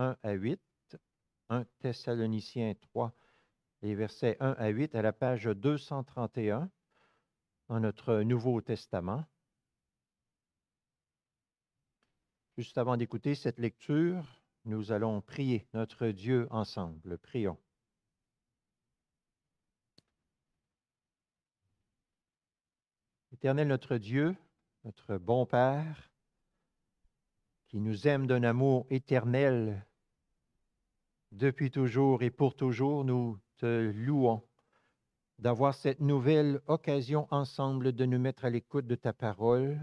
1 à 8, 1 Thessaloniciens 3, les versets 1 à 8 à la page 231 dans notre Nouveau Testament. Juste avant d'écouter cette lecture, nous allons prier notre Dieu ensemble. Prions. Éternel notre Dieu, notre bon Père, qui nous aime d'un amour éternel depuis toujours et pour toujours, nous te louons d'avoir cette nouvelle occasion ensemble de nous mettre à l'écoute de ta parole.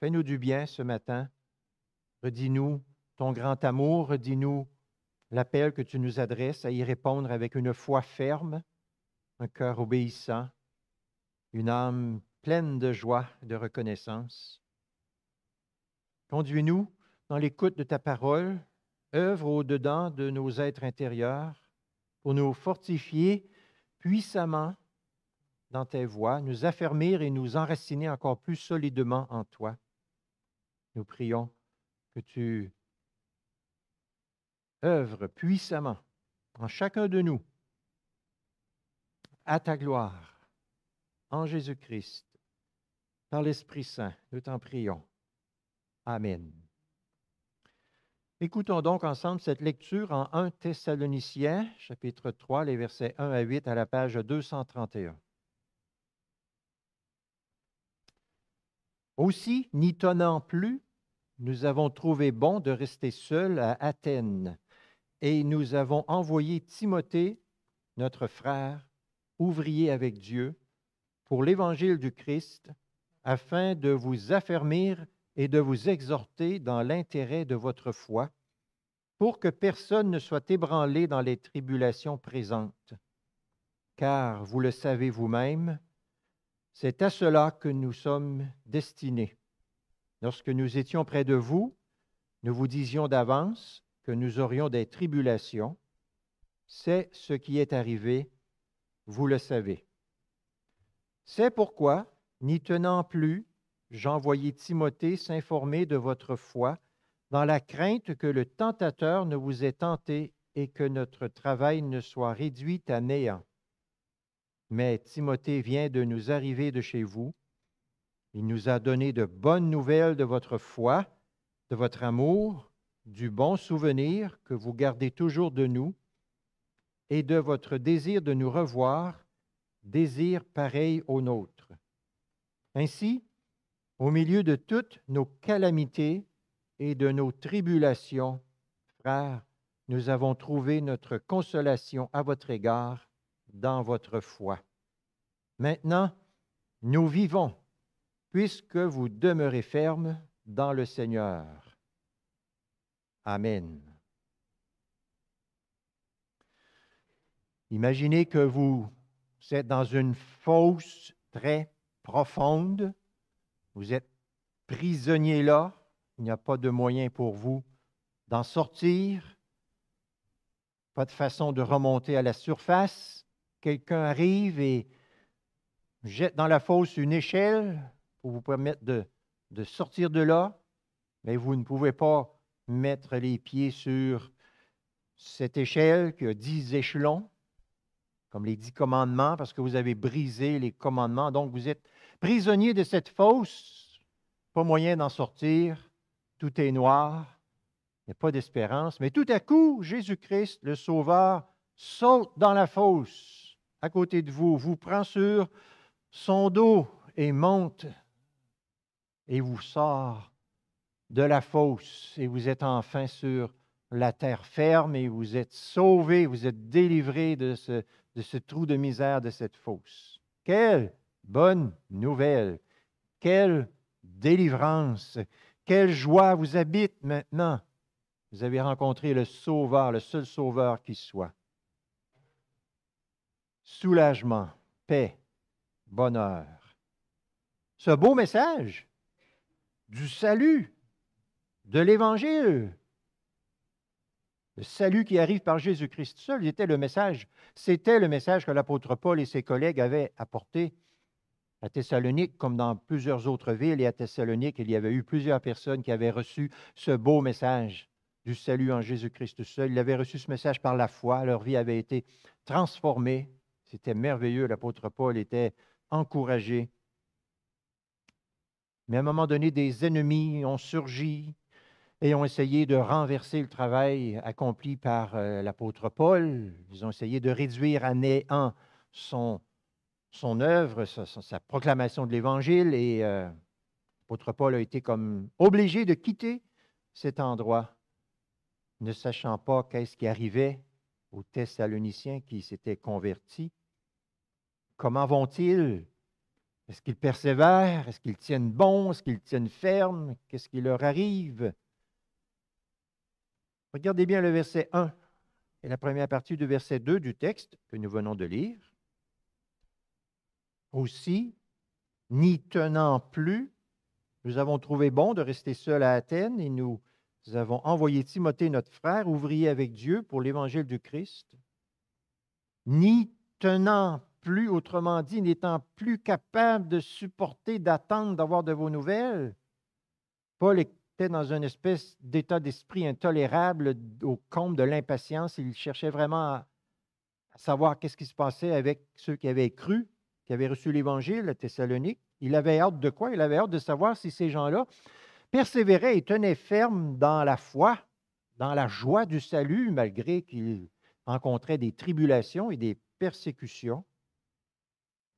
Fais-nous du bien ce matin. Redis-nous ton grand amour, redis-nous l'appel que tu nous adresses à y répondre avec une foi ferme, un cœur obéissant, une âme pleine de joie, de reconnaissance. Conduis-nous dans l'écoute de ta parole, œuvre au-dedans de nos êtres intérieurs pour nous fortifier puissamment dans tes voies, nous affermir et nous enraciner encore plus solidement en toi. Nous prions que tu œuvres puissamment en chacun de nous à ta gloire, en Jésus-Christ, par l'Esprit Saint. Nous t'en prions. Amen. Écoutons donc ensemble cette lecture en 1 Thessaloniciens, chapitre 3, les versets 1 à 8 à la page 231. Aussi, n'y tenant plus, nous avons trouvé bon de rester seuls à Athènes, et nous avons envoyé Timothée, notre frère, ouvrier avec Dieu, pour l'évangile du Christ, afin de vous affermir et de vous exhorter dans l'intérêt de votre foi, pour que personne ne soit ébranlé dans les tribulations présentes. Car, vous le savez vous-même, c'est à cela que nous sommes destinés. Lorsque nous étions près de vous, nous vous disions d'avance que nous aurions des tribulations. C'est ce qui est arrivé, vous le savez. C'est pourquoi, n'y tenant plus, J'envoyais Timothée s'informer de votre foi, dans la crainte que le tentateur ne vous ait tenté et que notre travail ne soit réduit à néant. Mais Timothée vient de nous arriver de chez vous. Il nous a donné de bonnes nouvelles de votre foi, de votre amour, du bon souvenir que vous gardez toujours de nous et de votre désir de nous revoir, désir pareil au nôtre. Ainsi, au milieu de toutes nos calamités et de nos tribulations, frères, nous avons trouvé notre consolation à votre égard dans votre foi. Maintenant, nous vivons, puisque vous demeurez fermes dans le Seigneur. Amen. Imaginez que vous êtes dans une fosse très profonde vous êtes prisonnier là, il n'y a pas de moyen pour vous d'en sortir, pas de façon de remonter à la surface. Quelqu'un arrive et jette dans la fosse une échelle pour vous permettre de, sortir de là, mais vous ne pouvez pas mettre les pieds sur cette échelle qui a dix échelons, comme les dix commandements, parce que vous avez brisé les commandements. Donc, vous êtes prisonnier de cette fosse, pas moyen d'en sortir, tout est noir, il n'y a pas d'espérance. Mais tout à coup, Jésus-Christ, le Sauveur, saute dans la fosse à côté de vous, vous prend sur son dos et monte et vous sort de la fosse et vous êtes enfin sur la terre ferme et vous êtes sauvé, vous êtes délivré de ce, trou de misère, de cette fosse. Quel bonne nouvelle. Quelle délivrance, quelle joie vous habite maintenant. Vous avez rencontré le Sauveur, le seul Sauveur qui soit. Soulagement, paix, bonheur. Ce beau message du salut, de l'Évangile, le salut qui arrive par Jésus-Christ seul était le message, c'était le message que l'apôtre Paul et ses collègues avaient apporté à Thessalonique, comme dans plusieurs autres villes et à Thessalonique, il y avait eu plusieurs personnes qui avaient reçu ce beau message du salut en Jésus-Christ seul. Ils avaient reçu ce message par la foi, leur vie avait été transformée. C'était merveilleux, l'apôtre Paul était encouragé. Mais à un moment donné, des ennemis ont surgi et ont essayé de renverser le travail accompli par euh, l'apôtre Paul. Ils ont essayé de réduire à néant son son œuvre, sa, proclamation de l'Évangile, et l'apôtre euh, Paul a été comme obligé de quitter cet endroit, ne sachant pas qu'est-ce qui arrivait aux Thessaloniciens qui s'étaient convertis. Comment vont-ils? Est-ce qu'ils persévèrent? Est-ce qu'ils tiennent bon? Est-ce qu'ils tiennent ferme? Qu'est-ce qui leur arrive? Regardez bien le verset 1 et la première partie du verset 2 du texte que nous venons de lire aussi, n'y tenant plus, nous avons trouvé bon de rester seuls à Athènes et nous avons envoyé Timothée, notre frère, ouvrier avec Dieu pour l'évangile du Christ. N'y tenant plus, autrement dit, n'étant plus capable de supporter, d'attendre, d'avoir de vos nouvelles, Paul était dans une espèce d'état d'esprit intolérable au comble de l'impatience. Il cherchait vraiment à savoir qu'est-ce qui se passait avec ceux qui avaient cru qui avait reçu l'Évangile à Thessalonique, il avait hâte de quoi? Il avait hâte de savoir si ces gens-là persévéraient et tenaient ferme dans la foi, dans la joie du salut, malgré qu'ils rencontraient des tribulations et des persécutions,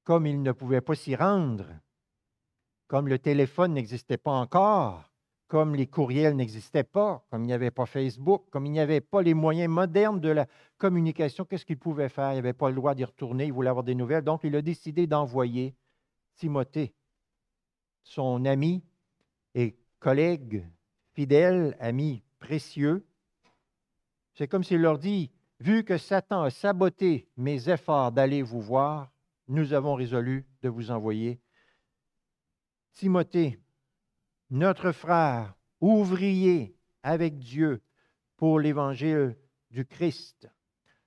comme ils ne pouvaient pas s'y rendre, comme le téléphone n'existait pas encore, comme les courriels n'existaient pas, comme il n'y avait pas Facebook, comme il n'y avait pas les moyens modernes de la communication, qu'est-ce qu'il pouvait faire? Il n'avait pas le droit d'y retourner, il voulait avoir des nouvelles. Donc, il a décidé d'envoyer Timothée, son ami et collègue fidèle, ami précieux. C'est comme s'il leur dit, vu que Satan a saboté mes efforts d'aller vous voir, nous avons résolu de vous envoyer Timothée, notre frère, ouvrier avec Dieu pour l'évangile du Christ.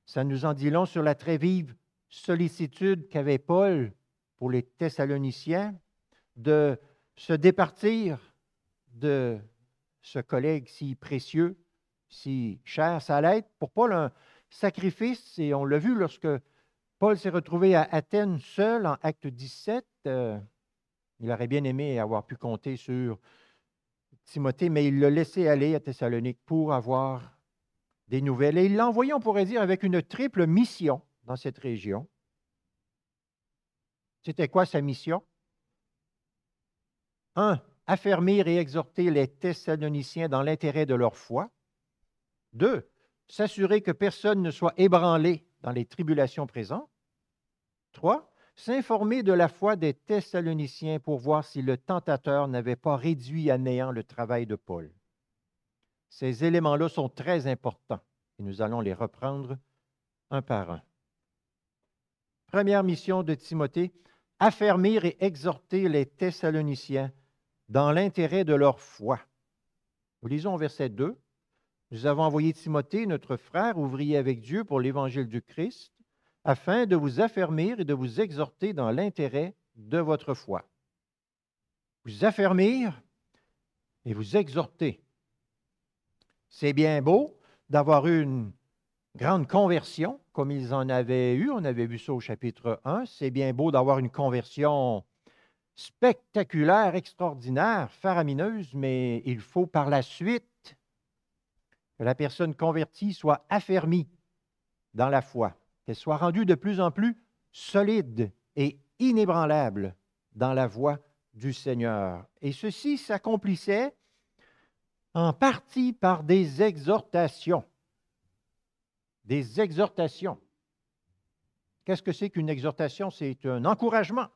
Ça nous en dit long sur la très vive sollicitude qu'avait Paul pour les Thessaloniciens de se départir de ce collègue si précieux, si cher. Ça allait pour Paul un sacrifice, et on l'a vu lorsque Paul s'est retrouvé à Athènes seul en Acte 17. Il aurait bien aimé avoir pu compter sur Timothée, mais il l'a laissé aller à Thessalonique pour avoir des nouvelles. Et il l'a envoyé, on pourrait dire, avec une triple mission dans cette région. C'était quoi sa mission? Un, affermir et exhorter les Thessaloniciens dans l'intérêt de leur foi. Deux, s'assurer que personne ne soit ébranlé dans les tribulations présentes. Trois, s'informer de la foi des Thessaloniciens pour voir si le tentateur n'avait pas réduit à néant le travail de Paul. Ces éléments-là sont très importants et nous allons les reprendre un par un. Première mission de Timothée, affermir et exhorter les Thessaloniciens dans l'intérêt de leur foi. Nous lisons verset 2. Nous avons envoyé Timothée, notre frère, ouvrier avec Dieu pour l'évangile du Christ, afin de vous affermir et de vous exhorter dans l'intérêt de votre foi. Vous affermir et vous exhorter. C'est bien beau d'avoir une grande conversion, comme ils en avaient eu, on avait vu ça au chapitre 1, c'est bien beau d'avoir une conversion spectaculaire, extraordinaire, faramineuse, mais il faut par la suite que la personne convertie soit affermie dans la foi qu'elle soit rendue de plus en plus solide et inébranlable dans la voie du Seigneur. Et ceci s'accomplissait en partie par des exhortations. Des exhortations. Qu'est-ce que c'est qu'une exhortation? C'est un encouragement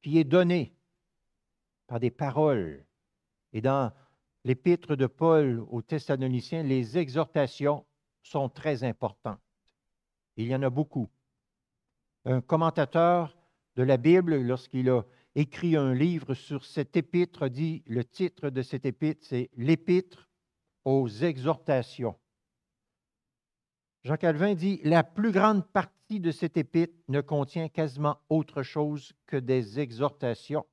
qui est donné par des paroles. Et dans l'épître de Paul aux Thessaloniciens, les exhortations sont très importantes. Il y en a beaucoup. Un commentateur de la Bible, lorsqu'il a écrit un livre sur cette épître, dit le titre de cette épître, c'est L'épître aux exhortations. Jean Calvin dit La plus grande partie de cette épître ne contient quasiment autre chose que des exhortations,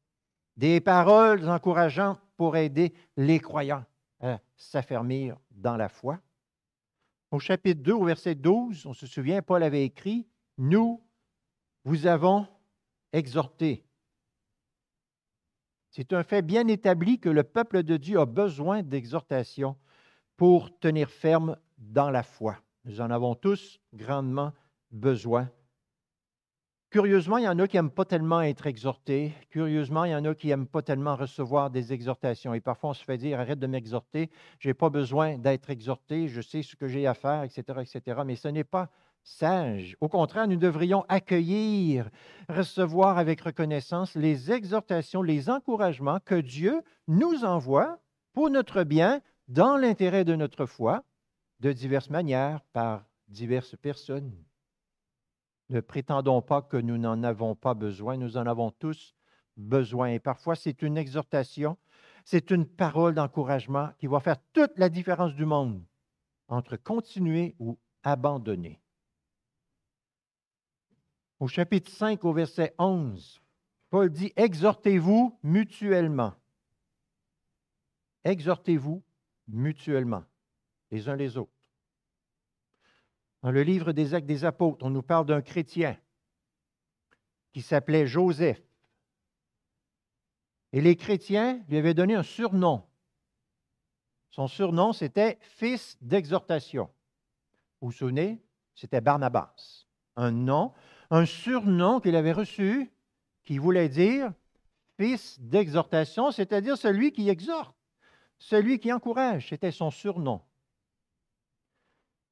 des paroles encourageantes pour aider les croyants à s'affermir dans la foi au chapitre 2, au verset 12, on se souvient, Paul avait écrit, Nous vous avons exhorté. C'est un fait bien établi que le peuple de Dieu a besoin d'exhortation pour tenir ferme dans la foi. Nous en avons tous grandement besoin Curieusement, il y en a qui n'aiment pas tellement être exhortés. Curieusement, il y en a qui n'aiment pas tellement recevoir des exhortations. Et parfois, on se fait dire, arrête de m'exhorter, je n'ai pas besoin d'être exhorté, je sais ce que j'ai à faire, etc., etc. Mais ce n'est pas sage. Au contraire, nous devrions accueillir, recevoir avec reconnaissance les exhortations, les encouragements que Dieu nous envoie pour notre bien, dans l'intérêt de notre foi, de diverses manières, par diverses personnes. Ne prétendons pas que nous n'en avons pas besoin, nous en avons tous besoin. Et parfois, c'est une exhortation, c'est une parole d'encouragement qui va faire toute la différence du monde entre continuer ou abandonner. Au chapitre 5, au verset 11, Paul dit, Exhortez-vous mutuellement. Exhortez-vous mutuellement, les uns les autres. Dans le livre des Actes des Apôtres, on nous parle d'un chrétien qui s'appelait Joseph. Et les chrétiens lui avaient donné un surnom. Son surnom, c'était fils d'exhortation. Vous vous souvenez, c'était Barnabas. Un nom, un surnom qu'il avait reçu qui voulait dire fils d'exhortation, c'est-à-dire celui qui exhorte, celui qui encourage. C'était son surnom.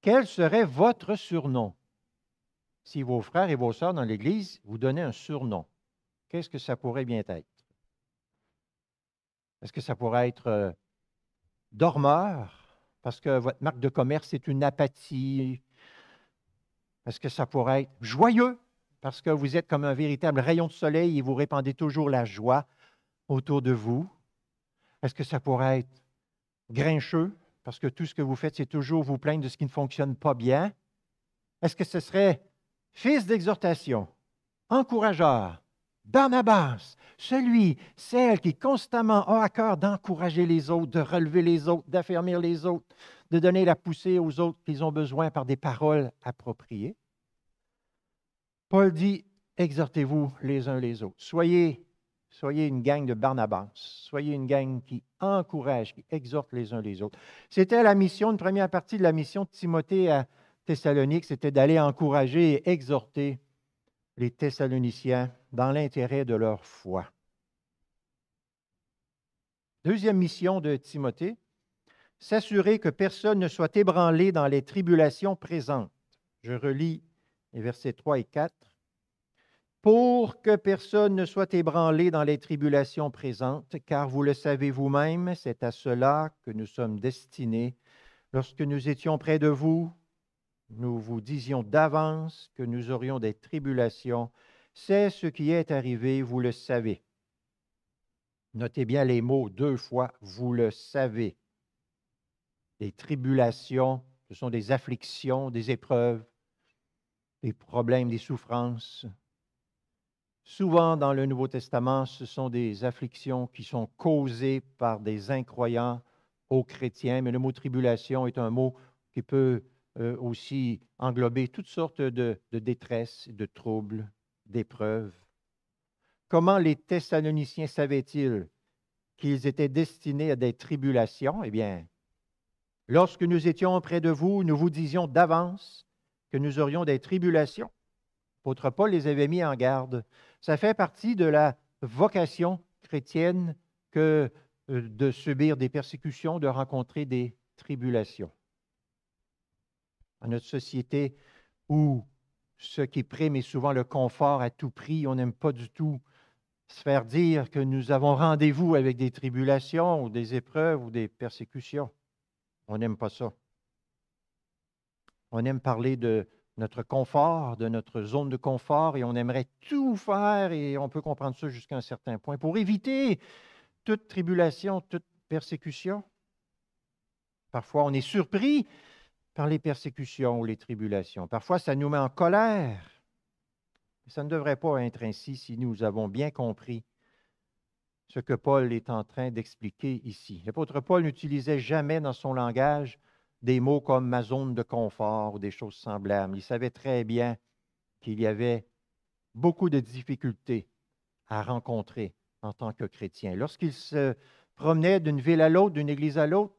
Quel serait votre surnom? Si vos frères et vos sœurs dans l'Église vous donnaient un surnom, qu'est-ce que ça pourrait bien être? Est-ce que ça pourrait être euh, dormeur, parce que votre marque de commerce est une apathie? Est-ce que ça pourrait être joyeux, parce que vous êtes comme un véritable rayon de soleil et vous répandez toujours la joie autour de vous? Est-ce que ça pourrait être grincheux, parce que tout ce que vous faites, c'est toujours vous plaindre de ce qui ne fonctionne pas bien, est-ce que ce serait fils d'exhortation, encourageur, Barnabas, celui, celle qui constamment a à cœur d'encourager les autres, de relever les autres, d'affermir les autres, de donner la poussée aux autres qu'ils ont besoin par des paroles appropriées. Paul dit, exhortez-vous les uns les autres. Soyez Soyez une gang de Barnabas. Soyez une gang qui encourage, qui exhorte les uns les autres. C'était la mission, une première partie de la mission de Timothée à Thessalonique, c'était d'aller encourager et exhorter les Thessaloniciens dans l'intérêt de leur foi. Deuxième mission de Timothée, s'assurer que personne ne soit ébranlé dans les tribulations présentes. Je relis les versets 3 et 4 pour que personne ne soit ébranlé dans les tribulations présentes, car vous le savez vous-même, c'est à cela que nous sommes destinés. Lorsque nous étions près de vous, nous vous disions d'avance que nous aurions des tribulations. C'est ce qui est arrivé, vous le savez. Notez bien les mots deux fois, vous le savez. Les tribulations, ce sont des afflictions, des épreuves, des problèmes, des souffrances, Souvent dans le Nouveau Testament, ce sont des afflictions qui sont causées par des incroyants aux chrétiens, mais le mot tribulation est un mot qui peut euh, aussi englober toutes sortes de, détresse, détresses, de troubles, d'épreuves. Comment les Thessaloniciens savaient-ils qu'ils étaient destinés à des tribulations? Eh bien, lorsque nous étions auprès de vous, nous vous disions d'avance que nous aurions des tribulations. L'apôtre Paul les avait mis en garde. Ça fait partie de la vocation chrétienne que euh, de subir des persécutions, de rencontrer des tribulations. Dans notre société où ce qui prime est souvent le confort à tout prix, on n'aime pas du tout se faire dire que nous avons rendez-vous avec des tribulations ou des épreuves ou des persécutions. On n'aime pas ça. On aime parler de notre confort, de notre zone de confort, et on aimerait tout faire, et on peut comprendre ça jusqu'à un certain point, pour éviter toute tribulation, toute persécution. Parfois, on est surpris par les persécutions ou les tribulations. Parfois, ça nous met en colère. ça ne devrait pas être ainsi si nous avons bien compris ce que Paul est en train d'expliquer ici. L'apôtre Paul n'utilisait jamais dans son langage des mots comme ma zone de confort ou des choses semblables. Il savait très bien qu'il y avait beaucoup de difficultés à rencontrer en tant que chrétien. Lorsqu'il se promenait d'une ville à l'autre, d'une église à l'autre,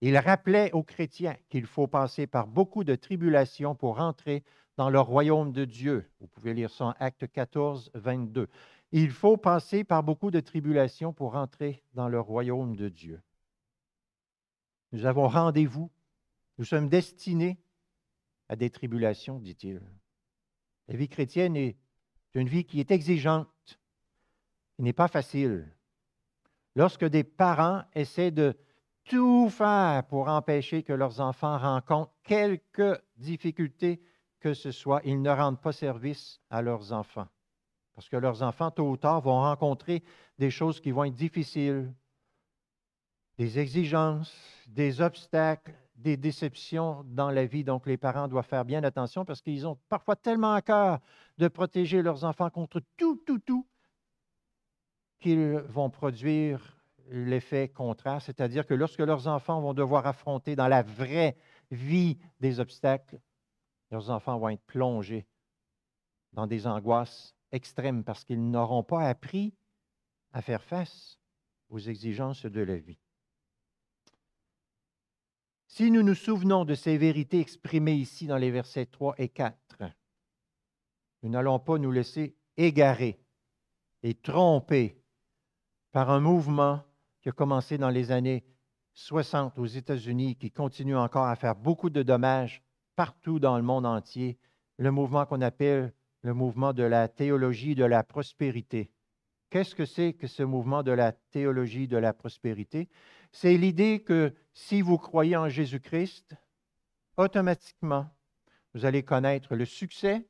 il rappelait aux chrétiens qu'il faut passer par beaucoup de tribulations pour entrer dans le royaume de Dieu. Vous pouvez lire ça en Acte 14, 22. Il faut passer par beaucoup de tribulations pour entrer dans le royaume de Dieu. Nous avons rendez-vous. Nous sommes destinés à des tribulations, dit-il. La vie chrétienne est une vie qui est exigeante, qui n'est pas facile. Lorsque des parents essaient de tout faire pour empêcher que leurs enfants rencontrent quelque difficulté que ce soit, ils ne rendent pas service à leurs enfants. Parce que leurs enfants, tôt ou tard, vont rencontrer des choses qui vont être difficiles, des exigences, des obstacles, des déceptions dans la vie. Donc, les parents doivent faire bien attention parce qu'ils ont parfois tellement à cœur de protéger leurs enfants contre tout, tout, tout, qu'ils vont produire l'effet contraire, c'est-à-dire que lorsque leurs enfants vont devoir affronter dans la vraie vie des obstacles, leurs enfants vont être plongés dans des angoisses extrêmes parce qu'ils n'auront pas appris à faire face aux exigences de la vie. Si nous nous souvenons de ces vérités exprimées ici dans les versets 3 et 4, nous n'allons pas nous laisser égarer et tromper par un mouvement qui a commencé dans les années 60 aux États-Unis, qui continue encore à faire beaucoup de dommages partout dans le monde entier, le mouvement qu'on appelle le mouvement de la théologie de la prospérité. Qu'est-ce que c'est que ce mouvement de la théologie de la prospérité? C'est l'idée que si vous croyez en Jésus-Christ, automatiquement, vous allez connaître le succès,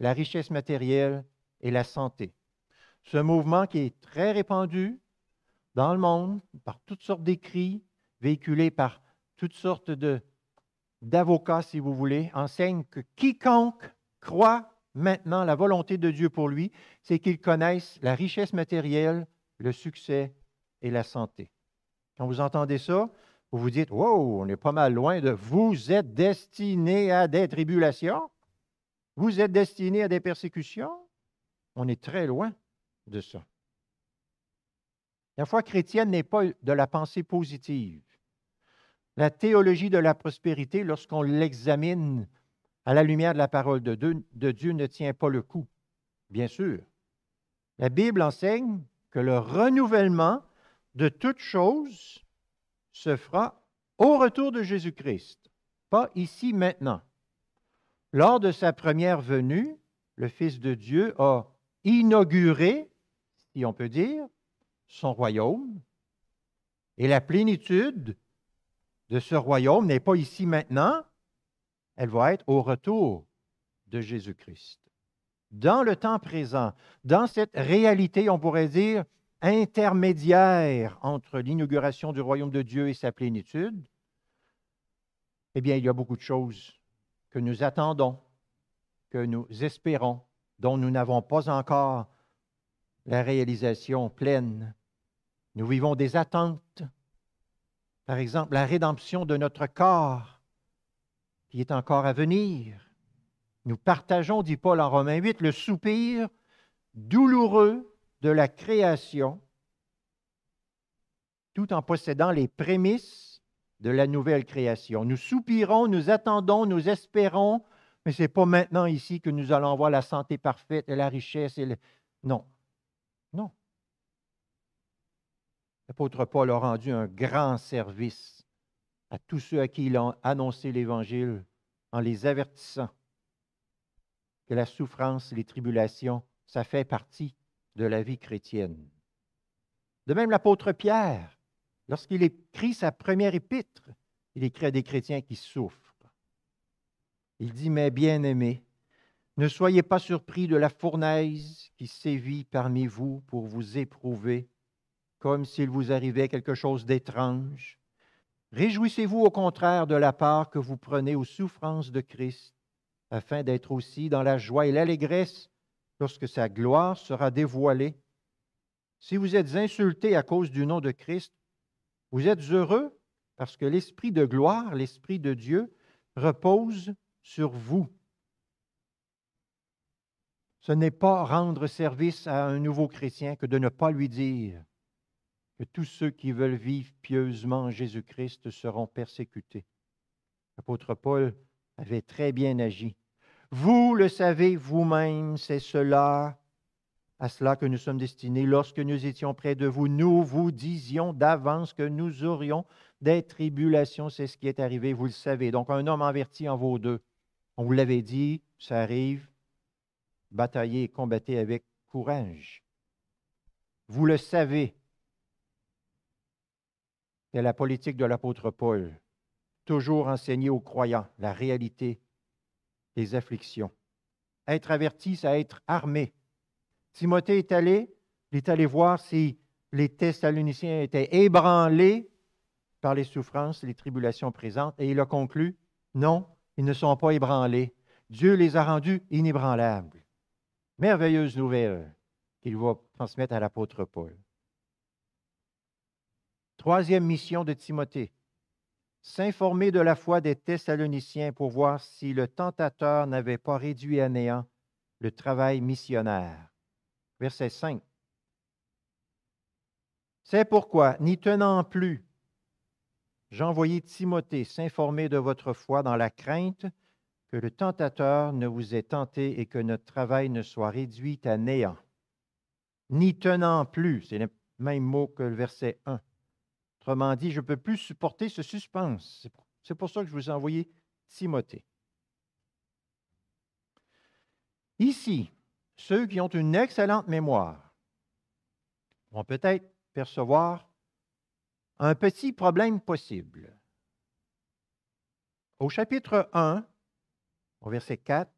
la richesse matérielle et la santé. Ce mouvement qui est très répandu dans le monde par toutes sortes d'écrits, véhiculés par toutes sortes d'avocats, si vous voulez, enseigne que quiconque croit maintenant la volonté de Dieu pour lui, c'est qu'il connaisse la richesse matérielle, le succès et la santé. Quand vous entendez ça, vous vous dites, wow, on est pas mal loin de vous êtes destiné à des tribulations, vous êtes destiné à des persécutions. On est très loin de ça. La foi chrétienne n'est pas de la pensée positive. La théologie de la prospérité, lorsqu'on l'examine à la lumière de la parole de de Dieu, ne tient pas le coup, bien sûr. La Bible enseigne que le renouvellement de toute chose se fera au retour de Jésus-Christ, pas ici maintenant. Lors de sa première venue, le Fils de Dieu a inauguré, si on peut dire, son royaume. Et la plénitude de ce royaume n'est pas ici maintenant, elle va être au retour de Jésus-Christ. Dans le temps présent, dans cette réalité, on pourrait dire, intermédiaire entre l'inauguration du royaume de Dieu et sa plénitude, eh bien, il y a beaucoup de choses que nous attendons, que nous espérons, dont nous n'avons pas encore la réalisation pleine. Nous vivons des attentes. Par exemple, la rédemption de notre corps qui est encore à venir. Nous partageons, dit Paul en Romains 8, le soupir douloureux de la création tout en possédant les prémices de la nouvelle création. Nous soupirons, nous attendons, nous espérons, mais ce n'est pas maintenant ici que nous allons voir la santé parfaite et la richesse. Et Non, non. L'apôtre Paul a rendu un grand service à tous ceux à qui il a annoncé l'Évangile en les avertissant que la souffrance, les tribulations, ça fait partie de la vie chrétienne. De même, l'apôtre Pierre, lorsqu'il écrit sa première épître, il écrit à des chrétiens qui souffrent. Il dit, mais bien-aimés, ne soyez pas surpris de la fournaise qui sévit parmi vous pour vous éprouver, comme s'il vous arrivait quelque chose d'étrange. Réjouissez-vous au contraire de la part que vous prenez aux souffrances de Christ, afin d'être aussi dans la joie et l'allégresse lorsque sa gloire sera dévoilée. Si vous êtes insultés à cause du nom de Christ, vous êtes heureux parce que l'Esprit de gloire, l'Esprit de Dieu, repose sur vous. Ce n'est pas rendre service à un nouveau chrétien que de ne pas lui dire que tous ceux qui veulent vivre pieusement Jésus-Christ seront persécutés. L'apôtre Paul avait très bien agi vous le savez vous-même, c'est cela, à cela que nous sommes destinés. Lorsque nous étions près de vous, nous vous disions d'avance que nous aurions des tribulations. C'est ce qui est arrivé, vous le savez. Donc, un homme averti en vaut deux. On vous l'avait dit, ça arrive. Bataillez et combattez avec courage. Vous le savez. C'est la politique de l'apôtre Paul. Toujours enseigner aux croyants la réalité des afflictions. Être averti, c'est être armé. Timothée est allé, il est allé voir si les Thessaloniciens étaient ébranlés par les souffrances, les tribulations présentes, et il a conclu, non, ils ne sont pas ébranlés. Dieu les a rendus inébranlables. Merveilleuse nouvelle qu'il va transmettre à l'apôtre Paul. Troisième mission de Timothée, s'informer de la foi des Thessaloniciens pour voir si le tentateur n'avait pas réduit à néant le travail missionnaire. Verset 5. C'est pourquoi, n'y tenant plus, j'envoyais Timothée s'informer de votre foi dans la crainte que le tentateur ne vous ait tenté et que notre travail ne soit réduit à néant. N'y tenant plus, c'est le même mot que le verset 1. Autrement dit, je ne peux plus supporter ce suspense. C'est pour ça que je vous ai envoyé Timothée. Ici, ceux qui ont une excellente mémoire vont peut-être percevoir un petit problème possible. Au chapitre 1, au verset 4,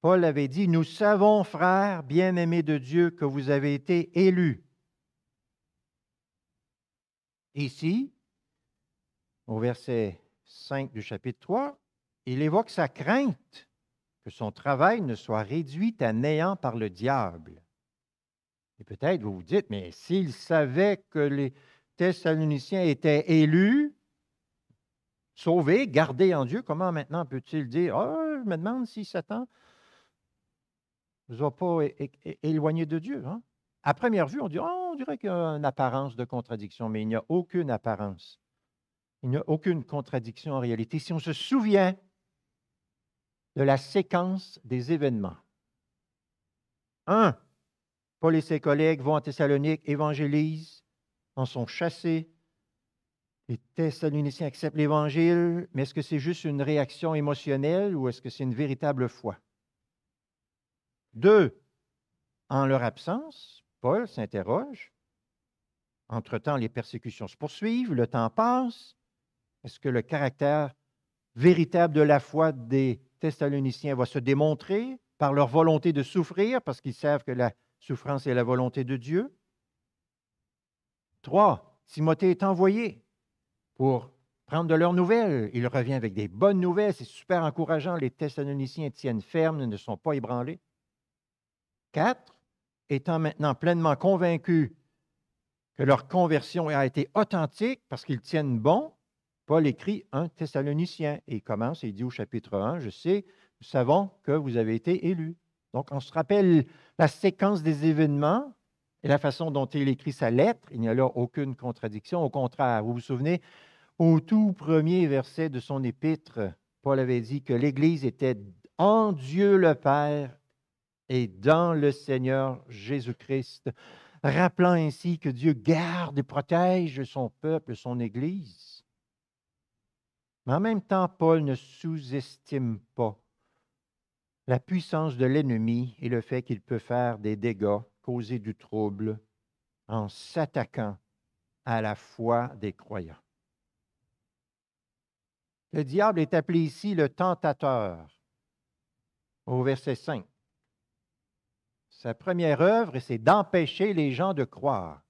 Paul avait dit, Nous savons, frères, bien-aimés de Dieu, que vous avez été élus ici, au verset 5 du chapitre 3, il évoque sa crainte que son travail ne soit réduit à néant par le diable. Et peut-être vous vous dites, mais s'il savait que les Thessaloniciens étaient élus, sauvés, gardés en Dieu, comment maintenant peut-il dire, oh, je me demande si Satan ne va pas éloigner de Dieu? Hein? À première vue, on dit, ah, dirait qu'il y a une apparence de contradiction, mais il n'y a aucune apparence. Il n'y a aucune contradiction en réalité. Si on se souvient de la séquence des événements. Un, Paul et ses collègues vont à Thessalonique, évangélisent, en sont chassés. Les Thessaloniciens acceptent l'Évangile, mais est-ce que c'est juste une réaction émotionnelle ou est-ce que c'est une véritable foi? Deux, en leur absence, Paul s'interroge. Entre-temps, les persécutions se poursuivent, le temps passe. Est-ce que le caractère véritable de la foi des Thessaloniciens va se démontrer par leur volonté de souffrir, parce qu'ils savent que la souffrance est la volonté de Dieu? Trois, Timothée est envoyé pour prendre de leurs nouvelles. Il revient avec des bonnes nouvelles, c'est super encourageant. Les Thessaloniciens tiennent ferme, ne sont pas ébranlés. Quatre, étant maintenant pleinement convaincus que leur conversion a été authentique parce qu'ils tiennent bon, Paul écrit un Thessalonicien et commence il dit au chapitre 1, je sais, nous savons que vous avez été élus. Donc on se rappelle la séquence des événements et la façon dont il écrit sa lettre. Il n'y a là aucune contradiction. Au contraire, vous vous souvenez, au tout premier verset de son épître, Paul avait dit que l'Église était en Dieu le Père et dans le Seigneur Jésus-Christ, rappelant ainsi que Dieu garde et protège son peuple, son Église. Mais en même temps, Paul ne sous-estime pas la puissance de l'ennemi et le fait qu'il peut faire des dégâts, causer du trouble en s'attaquant à la foi des croyants. Le diable est appelé ici le tentateur au verset 5. Sa première œuvre, c'est d'empêcher les gens de croire.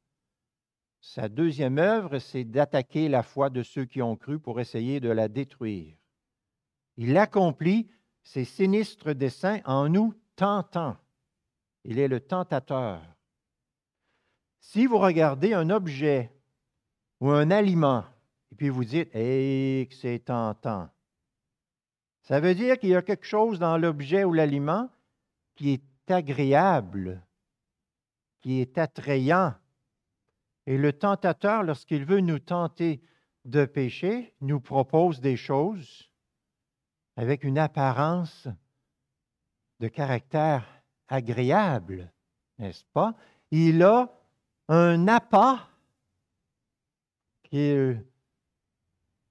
Sa deuxième œuvre, c'est d'attaquer la foi de ceux qui ont cru pour essayer de la détruire. Il accomplit ses sinistres desseins en nous tentant. Il est le tentateur. Si vous regardez un objet ou un aliment, et puis vous dites, hé, que c'est tentant, ça veut dire qu'il y a quelque chose dans l'objet ou l'aliment qui est agréable, qui est attrayant. Et le tentateur, lorsqu'il veut nous tenter de pécher, nous propose des choses avec une apparence de caractère agréable, n'est-ce pas? Il a un appât qu'il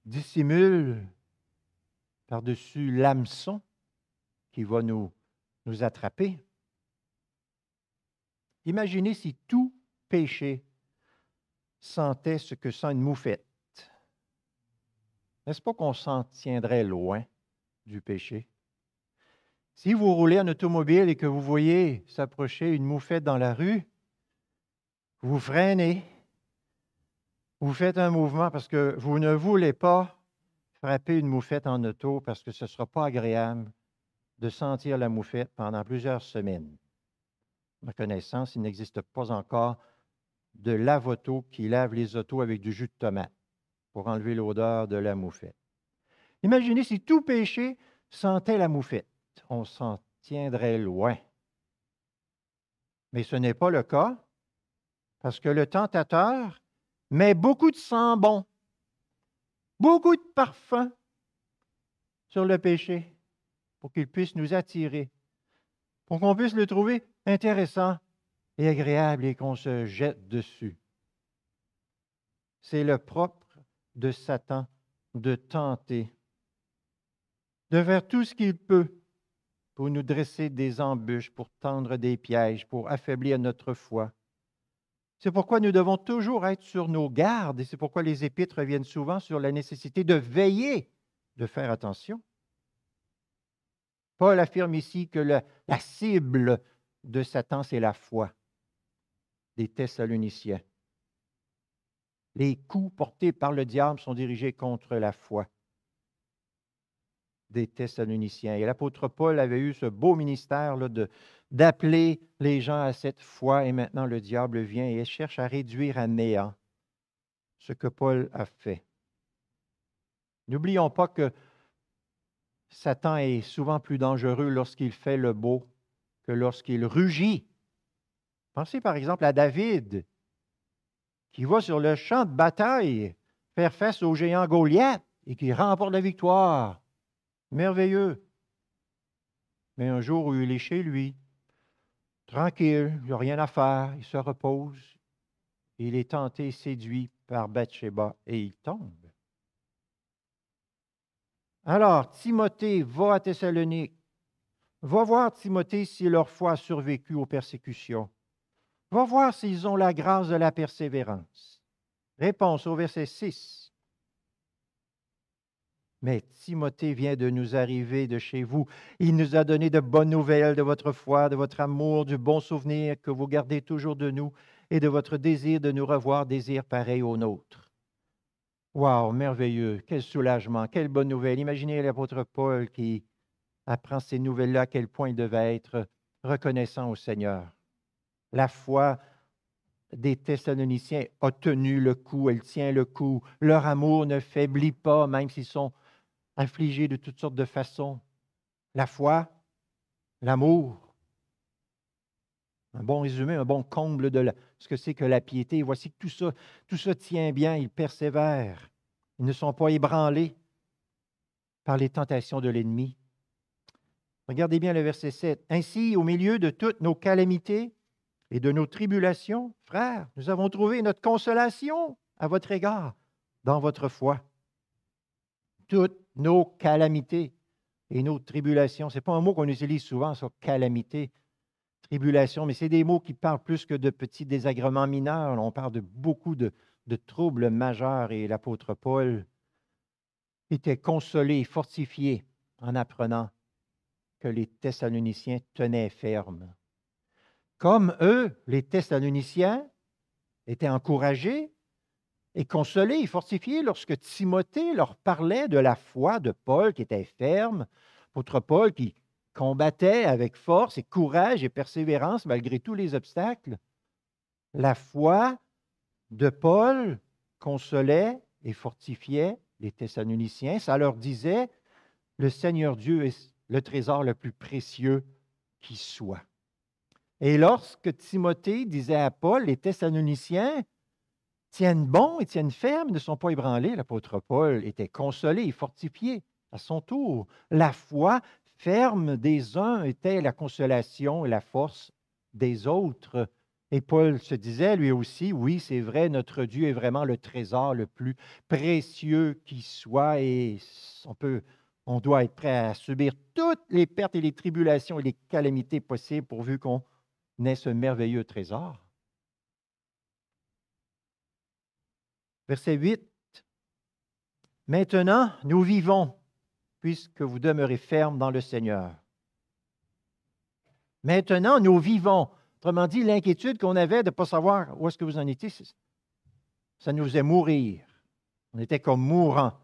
dissimule par-dessus l'hameçon qui va nous, nous attraper. Imaginez si tout péché sentait ce que sent une moufette. N'est-ce pas qu'on s'en tiendrait loin du péché? Si vous roulez en automobile et que vous voyez s'approcher une moufette dans la rue, vous freinez, vous faites un mouvement parce que vous ne voulez pas frapper une moufette en auto parce que ce ne sera pas agréable de sentir la moufette pendant plusieurs semaines ma connaissance, il n'existe pas encore de lavoto qui lave les autos avec du jus de tomate pour enlever l'odeur de la moufette. Imaginez si tout péché sentait la moufette. On s'en tiendrait loin. Mais ce n'est pas le cas, parce que le tentateur met beaucoup de sang bon, beaucoup de parfum sur le péché pour qu'il puisse nous attirer, pour qu'on puisse le trouver intéressant et agréable et qu'on se jette dessus. C'est le propre de Satan de tenter, de faire tout ce qu'il peut pour nous dresser des embûches, pour tendre des pièges, pour affaiblir notre foi. C'est pourquoi nous devons toujours être sur nos gardes et c'est pourquoi les épîtres reviennent souvent sur la nécessité de veiller, de faire attention. Paul affirme ici que la cible de Satan, c'est la foi des Thessaloniciens. Les coups portés par le diable sont dirigés contre la foi des Thessaloniciens. Et l'apôtre Paul avait eu ce beau ministère d'appeler les gens à cette foi, et maintenant le diable vient et cherche à réduire à néant ce que Paul a fait. N'oublions pas que Satan est souvent plus dangereux lorsqu'il fait le beau que lorsqu'il rugit. Pensez par exemple à David, qui va sur le champ de bataille faire face au géant Goliath et qui remporte la victoire. Merveilleux. Mais un jour où il est chez lui, tranquille, il n'a rien à faire, il se repose, il est tenté, séduit par Bathsheba et il tombe. Alors, Timothée va à Thessalonique. Va voir, Timothée, si leur foi a survécu aux persécutions. Va voir s'ils ont la grâce de la persévérance. Réponse au verset 6. Mais Timothée vient de nous arriver de chez vous. Il nous a donné de bonnes nouvelles de votre foi, de votre amour, du bon souvenir que vous gardez toujours de nous et de votre désir de nous revoir, désir pareil au nôtre. Wow, merveilleux, quel soulagement, quelle bonne nouvelle. Imaginez l'apôtre Paul qui apprend ces nouvelles-là, à quel point il devait être euh, reconnaissant au Seigneur. La foi des Thessaloniciens a tenu le coup, elle tient le coup. Leur amour ne faiblit pas, même s'ils sont infligés de toutes sortes de façons. La foi, l'amour. Un bon résumé, un bon comble de ce que c'est que la piété. Voici que tout ça, tout ça tient bien, ils persévèrent. Ils ne sont pas ébranlés par les tentations de l'ennemi. Regardez bien le verset 7. Ainsi, au milieu de toutes nos calamités et de nos tribulations, frères, nous avons trouvé notre consolation à votre égard dans votre foi. Toutes nos calamités et nos tribulations. Ce n'est pas un mot qu'on utilise souvent sur calamité, tribulation, mais c'est des mots qui parlent plus que de petits désagréments mineurs. On parle de beaucoup de troubles majeurs et l'apôtre Paul était consolé, fortifié en apprenant que les Thessaloniciens tenaient ferme. Comme eux, les Thessaloniciens étaient encouragés et consolés et fortifiés lorsque Timothée leur parlait de la foi de Paul qui était ferme, autre Paul qui combattait avec force et courage et persévérance malgré tous les obstacles. La foi de Paul consolait et fortifiait les Thessaloniciens. Ça leur disait, le Seigneur Dieu est le trésor le plus précieux qui soit. Et lorsque Timothée disait à Paul, les Thessaloniciens tiennent bon et tiennent ferme, ne sont pas ébranlés, l'apôtre Paul était consolé et fortifié à son tour. La foi ferme des uns était la consolation et la force des autres. Et Paul se disait lui aussi, oui, c'est vrai, notre Dieu est vraiment le trésor le plus précieux qui soit et on peut on doit être prêt à subir toutes les pertes et les tribulations et les calamités possibles pourvu qu'on ait ce merveilleux trésor. Verset 8. Maintenant, nous vivons, puisque vous demeurez fermes dans le Seigneur. Maintenant, nous vivons. Autrement dit, l'inquiétude qu'on avait de ne pas savoir où est-ce que vous en étiez, ça nous faisait mourir. On était comme mourants.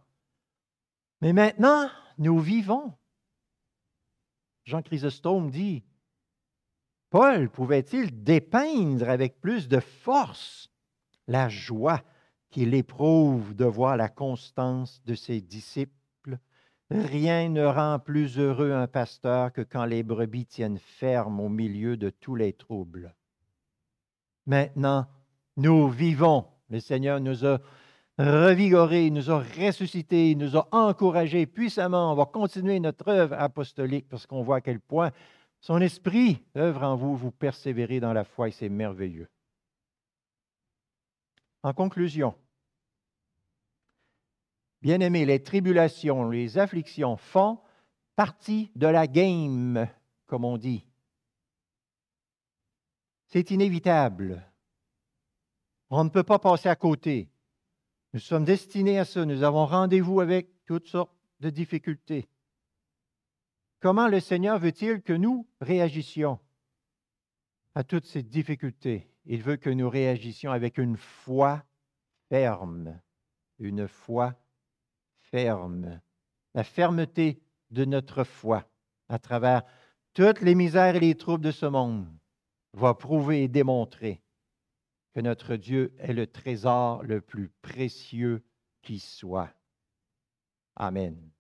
Mais maintenant, nous vivons. Jean Chrysostome dit, Paul pouvait-il dépeindre avec plus de force la joie qu'il éprouve de voir la constance de ses disciples? Rien ne rend plus heureux un pasteur que quand les brebis tiennent ferme au milieu de tous les troubles. Maintenant, nous vivons. Le Seigneur nous a revigoré, nous a ressuscité, nous a encouragé puissamment. On va continuer notre œuvre apostolique parce qu'on voit à quel point son esprit œuvre en vous, vous persévérez dans la foi et c'est merveilleux. En conclusion, bien-aimés, les tribulations, les afflictions font partie de la game, comme on dit. C'est inévitable. On ne peut pas passer à côté. Nous sommes destinés à ça. Nous avons rendez-vous avec toutes sortes de difficultés. Comment le Seigneur veut-il que nous réagissions à toutes ces difficultés? Il veut que nous réagissions avec une foi ferme, une foi ferme, la fermeté de notre foi à travers toutes les misères et les troubles de ce monde va prouver et démontrer que notre Dieu est le trésor le plus précieux qui soit. Amen.